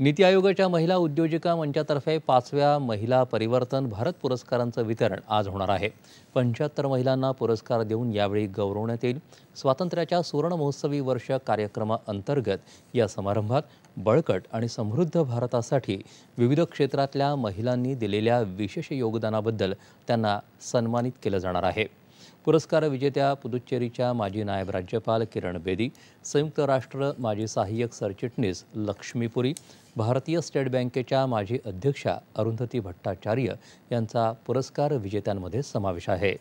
नीती आयोगाच्या महिला उद्योजिका मंचातर्फे पाचव्या महिला परिवर्तन भारत पुरस्कारांचं वितरण आज होणार आहे पंच्याहत्तर महिलांना पुरस्कार देऊन यावेळी गौरवण्यात येईल स्वातंत्र्याच्या सुवर्ण महोत्सवी वर्ष कार्यक्रमाअंतर्गत या समारंभात बळकट आणि समृद्ध भारतासाठी विविध क्षेत्रातल्या महिलांनी दिलेल्या विशेष योगदानाबद्दल त्यांना सन्मानित केलं जाणार आहे पुरस्कार विजेत्या पुदुच्चेरीच्या माजी नायब राज्यपाल किरण बेदी संयुक्त राष्ट्र माजी सहाय्यक सरचिटणीस लक्ष्मीपुरी भारतीय स्टेट बँकेच्या माजी अध्यक्षा अरुंधती भट्टाचार्य यांचा पुरस्कार विजेत्यांमध्ये समावेश आहे